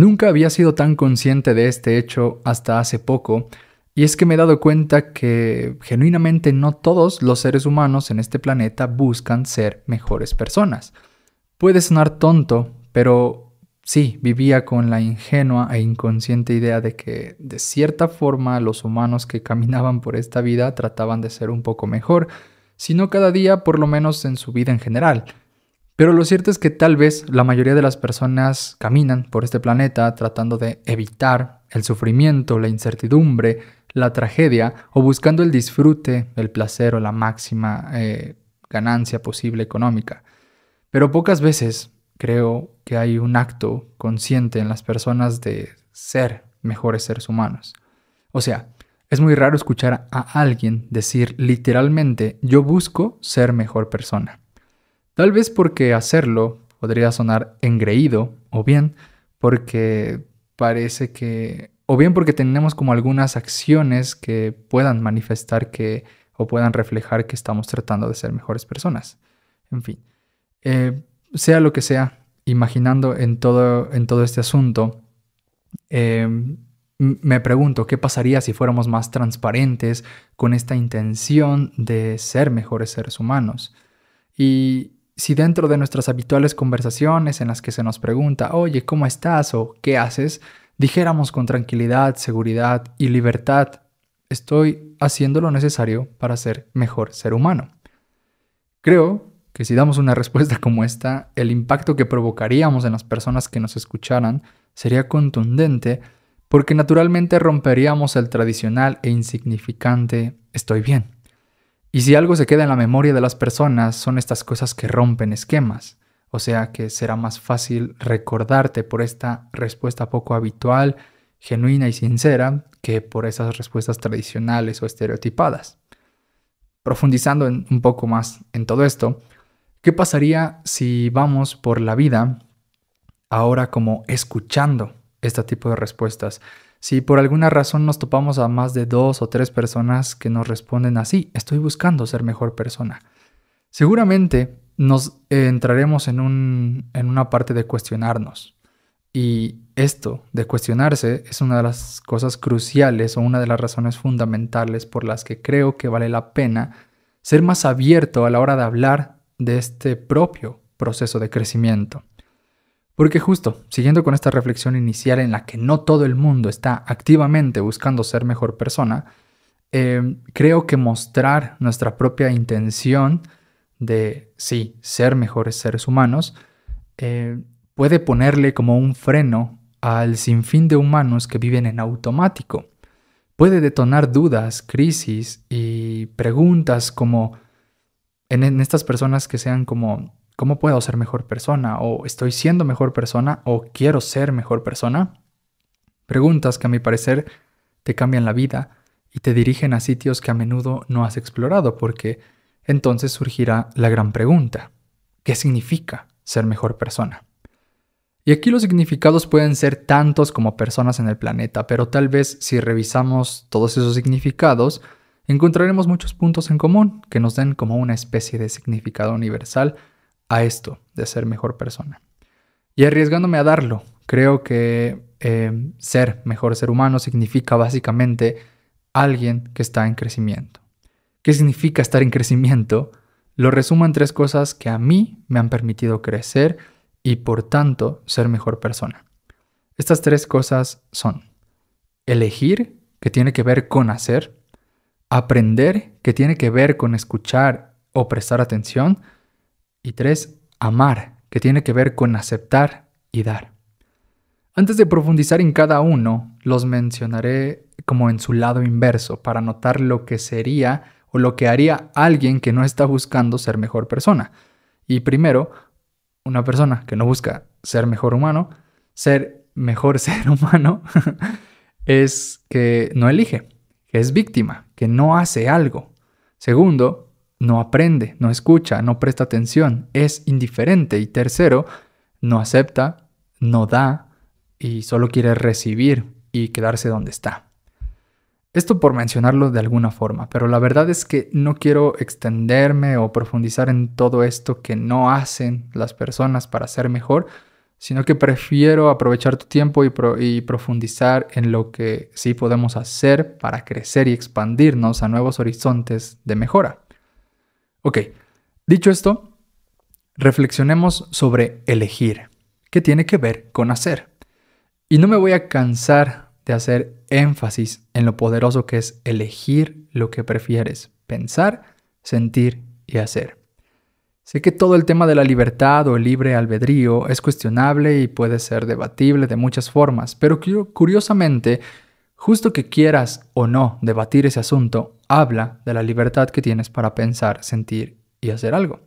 Nunca había sido tan consciente de este hecho hasta hace poco, y es que me he dado cuenta que genuinamente no todos los seres humanos en este planeta buscan ser mejores personas. Puede sonar tonto, pero sí, vivía con la ingenua e inconsciente idea de que de cierta forma los humanos que caminaban por esta vida trataban de ser un poco mejor, sino cada día por lo menos en su vida en general. Pero lo cierto es que tal vez la mayoría de las personas caminan por este planeta tratando de evitar el sufrimiento, la incertidumbre, la tragedia o buscando el disfrute, el placer o la máxima eh, ganancia posible económica. Pero pocas veces creo que hay un acto consciente en las personas de ser mejores seres humanos. O sea, es muy raro escuchar a alguien decir literalmente yo busco ser mejor persona. Tal vez porque hacerlo podría sonar engreído, o bien porque parece que, o bien porque tenemos como algunas acciones que puedan manifestar que, o puedan reflejar que estamos tratando de ser mejores personas. En fin, eh, sea lo que sea, imaginando en todo, en todo este asunto, eh, me pregunto qué pasaría si fuéramos más transparentes con esta intención de ser mejores seres humanos. Y si dentro de nuestras habituales conversaciones en las que se nos pregunta, oye, ¿cómo estás? o ¿qué haces? dijéramos con tranquilidad, seguridad y libertad, estoy haciendo lo necesario para ser mejor ser humano. Creo que si damos una respuesta como esta, el impacto que provocaríamos en las personas que nos escucharan sería contundente porque naturalmente romperíamos el tradicional e insignificante estoy bien. Y si algo se queda en la memoria de las personas son estas cosas que rompen esquemas, o sea que será más fácil recordarte por esta respuesta poco habitual, genuina y sincera que por esas respuestas tradicionales o estereotipadas. Profundizando un poco más en todo esto, ¿qué pasaría si vamos por la vida ahora como escuchando este tipo de respuestas? Si por alguna razón nos topamos a más de dos o tres personas que nos responden así, estoy buscando ser mejor persona. Seguramente nos eh, entraremos en, en una parte de cuestionarnos. Y esto de cuestionarse es una de las cosas cruciales o una de las razones fundamentales por las que creo que vale la pena ser más abierto a la hora de hablar de este propio proceso de crecimiento. Porque justo, siguiendo con esta reflexión inicial en la que no todo el mundo está activamente buscando ser mejor persona, em, creo que mostrar nuestra propia intención de, sí, ser mejores seres humanos, em, puede ponerle como un freno al sinfín de humanos que viven en automático. Puede detonar dudas, crisis y preguntas como en estas personas que sean como ¿Cómo puedo ser mejor persona? ¿O estoy siendo mejor persona? ¿O quiero ser mejor persona? Preguntas que a mi parecer te cambian la vida y te dirigen a sitios que a menudo no has explorado porque entonces surgirá la gran pregunta, ¿qué significa ser mejor persona? Y aquí los significados pueden ser tantos como personas en el planeta, pero tal vez si revisamos todos esos significados, encontraremos muchos puntos en común que nos den como una especie de significado universal a esto de ser mejor persona. Y arriesgándome a darlo, creo que eh, ser mejor ser humano significa básicamente alguien que está en crecimiento. ¿Qué significa estar en crecimiento? Lo resumo en tres cosas que a mí me han permitido crecer y por tanto ser mejor persona. Estas tres cosas son elegir, que tiene que ver con hacer, aprender, que tiene que ver con escuchar o prestar atención, y tres, amar, que tiene que ver con aceptar y dar. Antes de profundizar en cada uno, los mencionaré como en su lado inverso, para notar lo que sería o lo que haría alguien que no está buscando ser mejor persona. Y primero, una persona que no busca ser mejor humano, ser mejor ser humano, es que no elige, que es víctima, que no hace algo. Segundo, no aprende, no escucha, no presta atención, es indiferente. Y tercero, no acepta, no da y solo quiere recibir y quedarse donde está. Esto por mencionarlo de alguna forma, pero la verdad es que no quiero extenderme o profundizar en todo esto que no hacen las personas para ser mejor, sino que prefiero aprovechar tu tiempo y, y, profundizar en lo que sí podemos hacer para crecer y expandirnos a nuevos horizontes de mejora. Ok, dicho esto, reflexionemos sobre elegir, que tiene que ver con hacer. Y no me voy a cansar de hacer énfasis en lo poderoso que es elegir lo que prefieres, pensar, sentir y hacer. Sé que todo el tema de la libertad o el libre albedrío es cuestionable y puede ser debatible de muchas formas, pero curiosamente Justo que quieras o no debatir ese asunto, habla de la libertad que tienes para pensar, sentir y hacer algo.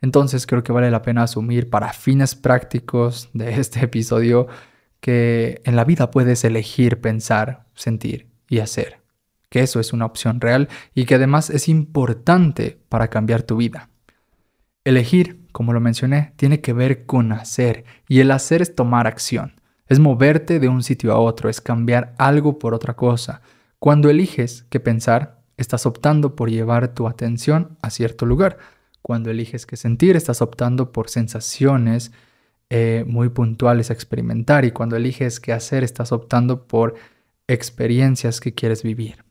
Entonces creo que vale la pena asumir para fines prácticos de este episodio que en la vida puedes elegir pensar, sentir y hacer. Que eso es una opción real y que además es importante para cambiar tu vida. Elegir, como lo mencioné, tiene que ver con hacer y el hacer es tomar acción. Es moverte de un sitio a otro, es cambiar algo por otra cosa. Cuando eliges qué pensar, estás optando por llevar tu atención a cierto lugar. Cuando eliges qué sentir, estás optando por sensaciones eh, muy puntuales a experimentar. Y cuando eliges qué hacer, estás optando por experiencias que quieres vivir.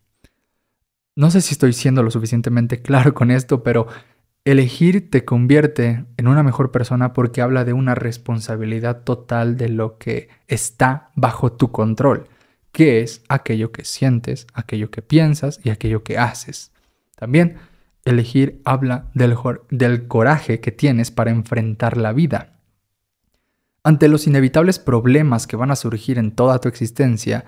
No sé si estoy siendo lo suficientemente claro con esto, pero Elegir te convierte en una mejor persona porque habla de una responsabilidad total de lo que está bajo tu control, que es aquello que sientes, aquello que piensas y aquello que haces. También elegir habla del, coraje que tienes para enfrentar la vida. Ante los inevitables problemas que van a surgir en toda tu existencia,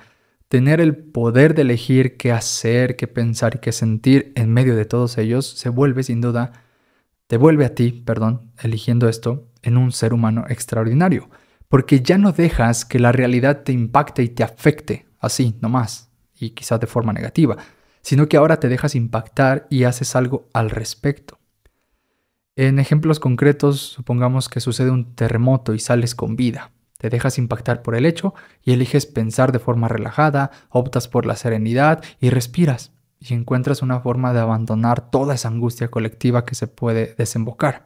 tener el poder de elegir qué hacer, qué pensar y qué sentir en medio de todos ellos se vuelve sin duda te vuelve a ti, perdón, eligiendo esto, en un ser humano extraordinario, porque ya no dejas que la realidad te impacte y te afecte así, nomás, y quizás de forma negativa, sino que ahora te dejas impactar y haces algo al respecto. En ejemplos concretos, supongamos que sucede un terremoto y sales con vida. Te dejas impactar por el hecho y eliges pensar de forma relajada, optas por la serenidad y respiras y encuentras una forma de abandonar toda esa angustia colectiva que se puede desembocar.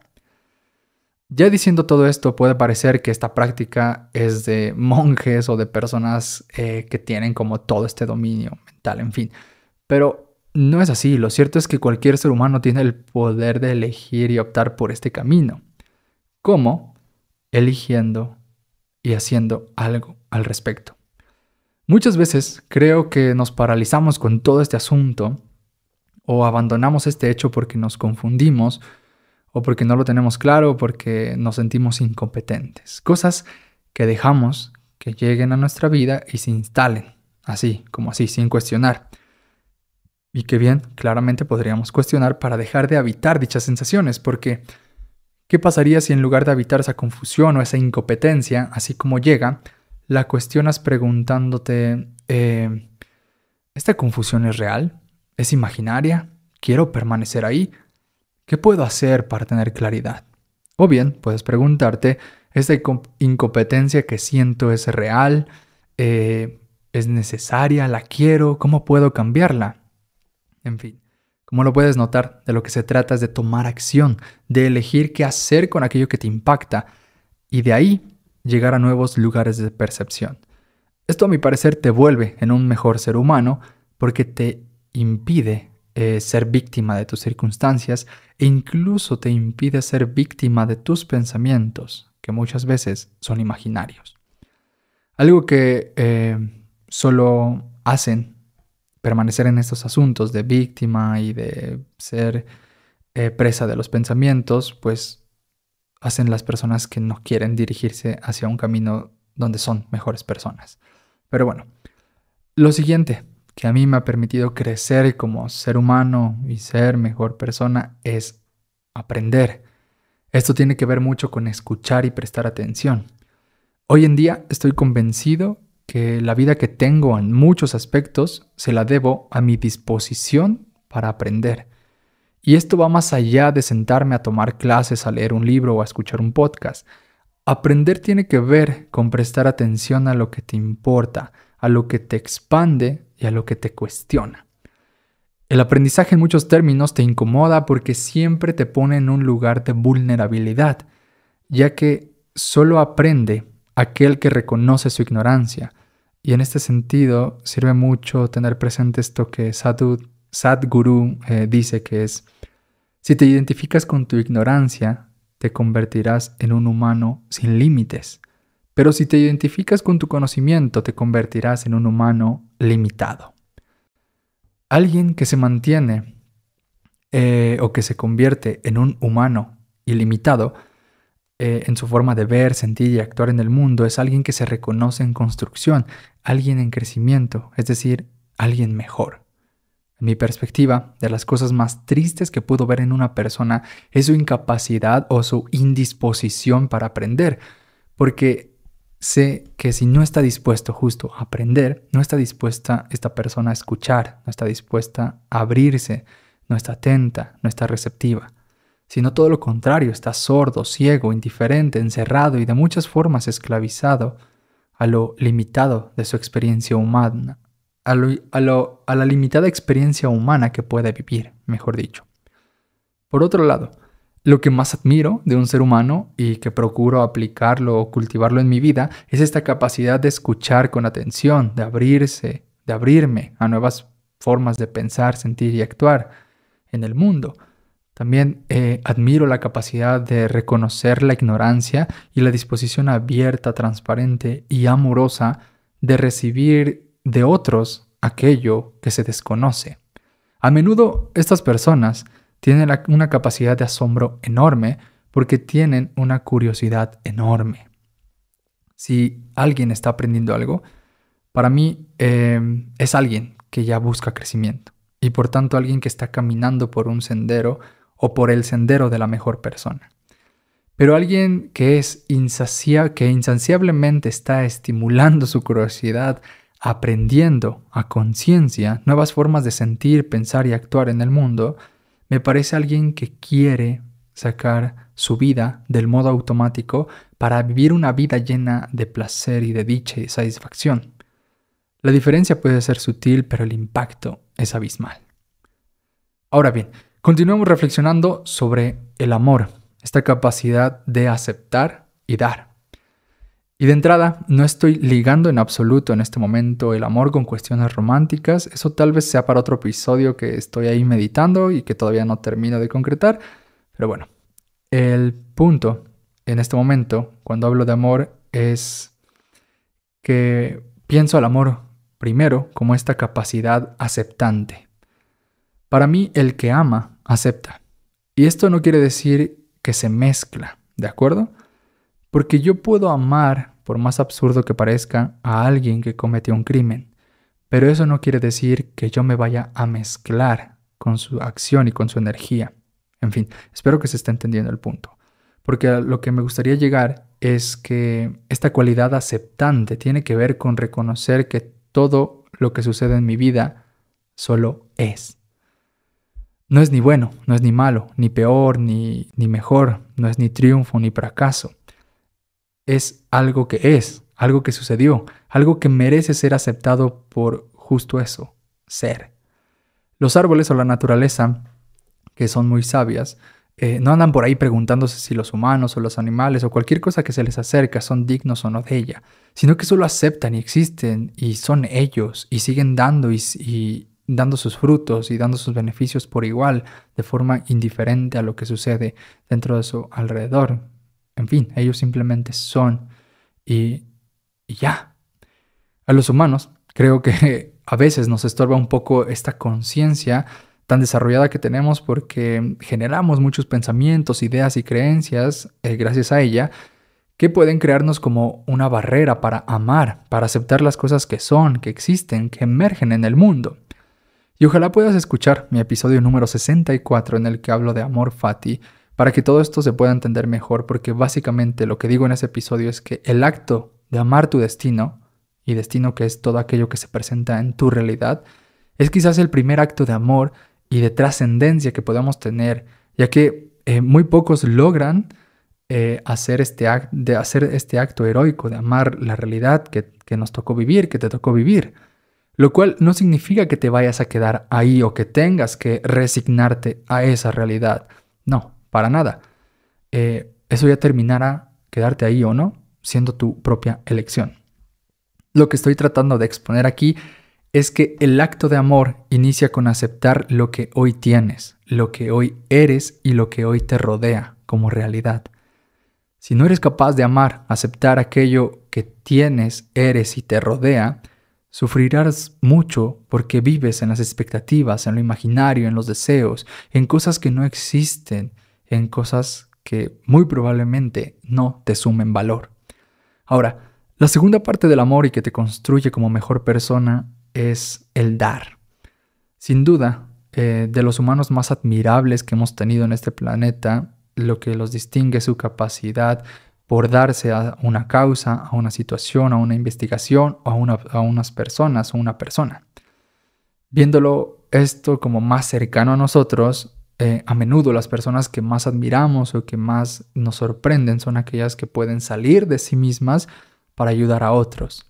Ya diciendo todo esto, puede parecer que esta práctica es de monjes o de personas eh, que tienen como todo este dominio mental, en fin. Pero no es así, lo cierto es que cualquier ser humano tiene el poder de elegir y optar por este camino. como Eligiendo y haciendo algo al respecto. Muchas veces creo que nos paralizamos con todo este asunto o abandonamos este hecho porque nos confundimos o porque no lo tenemos claro o porque nos sentimos incompetentes. Cosas que dejamos que lleguen a nuestra vida y se instalen, así como así, sin cuestionar. Y que bien, claramente podríamos cuestionar para dejar de habitar dichas sensaciones, porque ¿qué pasaría si en lugar de habitar esa confusión o esa incompetencia, así como llega, la cuestionas preguntándote, eh, ¿esta confusión es real? ¿Es imaginaria? ¿Quiero permanecer ahí? ¿Qué puedo hacer para tener claridad? O bien puedes preguntarte, ¿esta incompetencia que siento es real? Eh, ¿Es necesaria? ¿La quiero? ¿Cómo puedo cambiarla? En fin, como lo puedes notar, de lo que se trata es de tomar acción, de elegir qué hacer con aquello que te impacta y de ahí llegar a nuevos lugares de percepción. Esto a mi parecer te vuelve en un mejor ser humano porque te impide eh, ser víctima de tus circunstancias e incluso te impide ser víctima de tus pensamientos, que muchas veces son imaginarios. Algo que eh, solo hacen permanecer en estos asuntos de víctima y de ser eh, presa de los pensamientos, pues hacen las personas que no quieren dirigirse hacia un camino donde son mejores personas. Pero bueno, lo siguiente que a mí me ha permitido crecer como ser humano y ser mejor persona es aprender. Esto tiene que ver mucho con escuchar y prestar atención. Hoy en día estoy convencido que la vida que tengo en muchos aspectos se la debo a mi disposición para aprender. Y esto va más allá de sentarme a tomar clases, a leer un libro o a escuchar un podcast. Aprender tiene que ver con prestar atención a lo que te importa, a lo que te expande y a lo que te cuestiona. El aprendizaje en muchos términos te incomoda porque siempre te pone en un lugar de vulnerabilidad, ya que solo aprende aquel que reconoce su ignorancia. Y en este sentido sirve mucho tener presente esto que Sadhu Sadhguru eh, dice que es, si te identificas con tu ignorancia, te convertirás en un humano sin límites. Pero si te identificas con tu conocimiento, te convertirás en un humano limitado. Alguien que se mantiene eh, o que se convierte en un humano ilimitado eh, en su forma de ver, sentir y actuar en el mundo es alguien que se reconoce en construcción, alguien en crecimiento, es decir, alguien mejor mi perspectiva, de las cosas más tristes que puedo ver en una persona es su incapacidad o su indisposición para aprender, porque sé que si no está dispuesto justo a aprender, no está dispuesta esta persona a escuchar, no está dispuesta a abrirse, no está atenta, no está receptiva sino todo lo contrario, está sordo, ciego, indiferente, encerrado y de muchas formas esclavizado a lo limitado de su experiencia humana a, a, la limitada experiencia humana que pueda vivir, mejor dicho. Por otro lado, lo que más admiro de un ser humano y que procuro aplicarlo o cultivarlo en mi vida es esta capacidad de escuchar con atención, de abrirse, de abrirme a nuevas formas de pensar, sentir y actuar en el mundo. También eh, admiro la capacidad de reconocer la ignorancia y la disposición abierta, transparente y amorosa de recibir de otros aquello que se desconoce. A menudo estas personas tienen una capacidad de asombro enorme porque tienen una curiosidad enorme. Si alguien está aprendiendo algo, para mí em, es alguien que ya busca crecimiento y por tanto alguien que está caminando por un sendero o por el sendero de la mejor persona. Pero alguien que es que insaciablemente está estimulando su curiosidad aprendiendo a conciencia nuevas formas de sentir, pensar y actuar en el mundo, me parece alguien que quiere sacar su vida del modo automático para vivir una vida llena de placer y de dicha y satisfacción. La diferencia puede ser sutil, pero el impacto es abismal. Ahora bien, continuemos reflexionando sobre el amor, esta capacidad de aceptar y dar. Y de entrada, no estoy ligando en absoluto en este momento el amor con cuestiones románticas, eso tal vez sea para otro episodio que estoy ahí meditando y que todavía no termino de concretar, pero bueno, el punto en este momento, cuando hablo de amor, es que pienso al amor primero como esta capacidad aceptante. Para mí, el que ama, acepta. Y esto no quiere decir que se mezcla, ¿de acuerdo? Porque yo puedo amar por más absurdo que parezca, a alguien que cometió un crimen. Pero eso no quiere decir que yo me vaya a mezclar con su acción y con su energía. En fin, espero que se esté entendiendo el punto. Porque a lo que me gustaría llegar es que esta cualidad aceptante tiene que ver con reconocer que todo lo que sucede en mi vida solo es. No es ni bueno, no es ni malo, ni peor, ni, ni mejor, no es ni triunfo, ni fracaso es algo que es, algo que sucedió, algo que merece ser aceptado por justo eso, ser. Los árboles o la naturaleza, que son muy sabias, eh, no andan por ahí preguntándose si los humanos o los animales o cualquier cosa que se les acerca son dignos o no de ella, sino que solo aceptan y existen y son ellos y siguen dando y dando sus frutos y dando sus beneficios por igual, de forma indiferente a lo que sucede dentro de su alrededor. En fin, ellos simplemente son y, ya. A los humanos creo que a veces nos estorba un poco esta conciencia tan desarrollada que tenemos porque generamos muchos pensamientos, ideas y creencias eh, gracias a ella que pueden crearnos como una barrera para amar, para aceptar las cosas que son, que existen, que emergen en el mundo. Y ojalá puedas escuchar mi episodio número 64 en el que hablo de amor fati para que todo esto se pueda entender mejor, porque básicamente lo que digo en ese episodio es que el acto de amar tu destino, y destino que es todo aquello que se presenta en tu realidad, es quizás el primer acto de amor y de trascendencia que podamos tener, ya que eh, muy pocos logran eh, hacer, este de hacer este acto heroico de amar la realidad que, que nos tocó vivir, que te tocó vivir. Lo cual no significa que te vayas a quedar ahí o que tengas que resignarte a esa realidad. No, para nada. Eh, eso ya terminará quedarte ahí o no, siendo tu propia elección. Lo que estoy tratando de exponer aquí es que el acto de amor inicia con aceptar lo que hoy tienes, lo que hoy eres y lo que hoy te rodea como realidad. Si no eres capaz de amar, aceptar aquello que tienes, eres y te rodea, sufrirás mucho porque vives en las expectativas, en lo imaginario, en los deseos, en cosas que no existen, en cosas que muy probablemente no te sumen valor. Ahora, la segunda parte del amor y que te construye como mejor persona es el dar. Sin duda, eh, de los humanos más admirables que hemos tenido en este planeta, lo que los distingue es su capacidad por darse a una causa, a una situación, a una investigación o a, a unas personas o una persona. Viéndolo esto como más cercano a nosotros, eh, a menudo las personas que más admiramos o que más nos sorprenden son aquellas que pueden salir de sí mismas para ayudar a otros.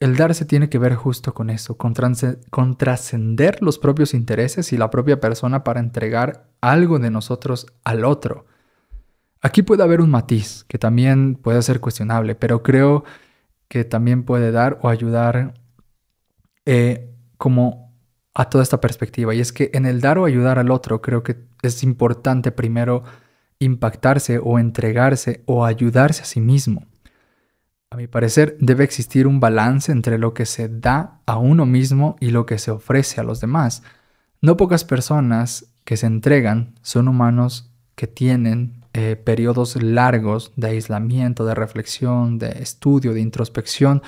El darse tiene que ver justo con eso, con, trascender los propios intereses y la propia persona para entregar algo de nosotros al otro. Aquí puede haber un matiz que también puede ser cuestionable, pero creo que también puede dar o ayudar eh, como a toda esta perspectiva. Y es que en el dar o ayudar al otro creo que es importante primero impactarse o entregarse o ayudarse a sí mismo. A mi parecer debe existir un balance entre lo que se da a uno mismo y lo que se ofrece a los demás. No pocas personas que se entregan son humanos que tienen eh, periodos largos de aislamiento, de reflexión, de estudio, de introspección,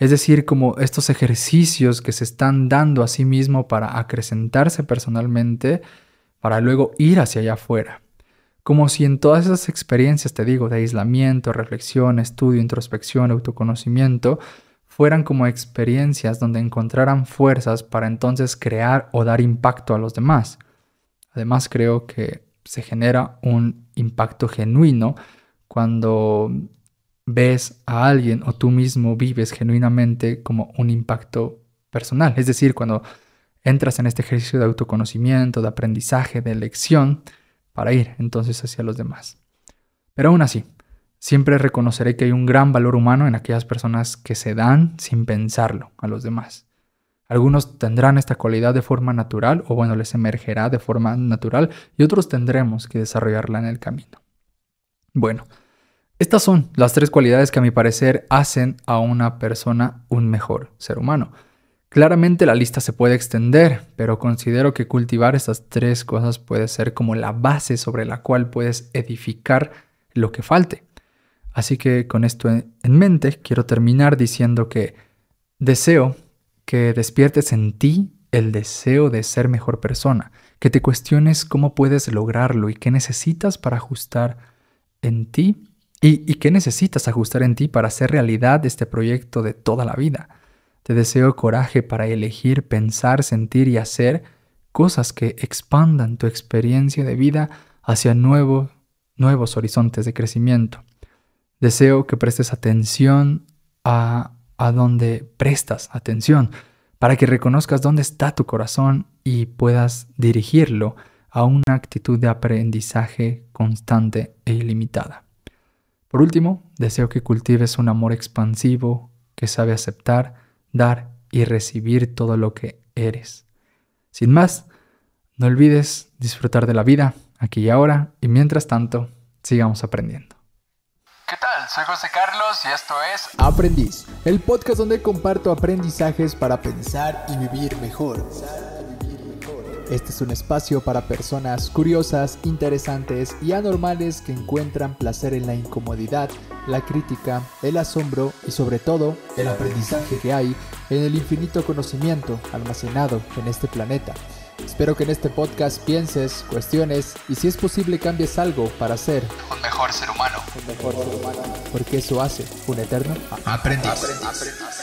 es decir, como estos ejercicios que se están dando a sí mismo para acrecentarse personalmente, para luego ir hacia allá afuera. Como si en todas esas experiencias, te digo, de aislamiento, reflexión, estudio, introspección, autoconocimiento, fueran como experiencias donde encontraran fuerzas para entonces crear o dar impacto a los demás. Además creo que se genera un impacto genuino cuando ves a alguien o tú mismo vives genuinamente como un impacto personal. Es decir, cuando entras en este ejercicio de autoconocimiento, de aprendizaje, de elección, para ir entonces hacia los demás. Pero aún así, siempre reconoceré que hay un gran valor humano en aquellas personas que se dan sin pensarlo a los demás. Algunos tendrán esta cualidad de forma natural, o bueno, les emergerá de forma natural, y otros tendremos que desarrollarla en el camino. Bueno, estas son las tres cualidades que a mi parecer hacen a una persona un mejor ser humano. Claramente la lista se puede extender, pero considero que cultivar estas tres cosas puede ser como la base sobre la cual puedes edificar lo que falte. Así que con esto en mente, quiero terminar diciendo que deseo que despiertes en ti el deseo de ser mejor persona, que te cuestiones cómo puedes lograrlo y qué necesitas para ajustar en ti ¿Y, qué necesitas ajustar en ti para hacer realidad este proyecto de toda la vida? Te deseo coraje para elegir, pensar, sentir y hacer cosas que expandan tu experiencia de vida hacia nuevos, horizontes de crecimiento. Deseo que prestes atención a, a donde prestas atención, para que reconozcas dónde está tu corazón y puedas dirigirlo a una actitud de aprendizaje constante e ilimitada. Por último, deseo que cultives un amor expansivo que sabe aceptar, dar y recibir todo lo que eres. Sin más, no olvides disfrutar de la vida aquí y ahora y mientras tanto, sigamos aprendiendo. ¿Qué tal? Soy José Carlos y esto es Aprendiz, el podcast donde comparto aprendizajes para pensar y vivir mejor. Este es un espacio para personas curiosas, interesantes y anormales que encuentran placer en la incomodidad, la crítica, el asombro y sobre todo el aprendizaje que hay en el infinito conocimiento almacenado en este planeta. Espero que en este podcast pienses, cuestiones y si es posible cambies algo para ser un mejor ser humano. mejor Porque eso hace un eterno aprendizaje. aprendiz.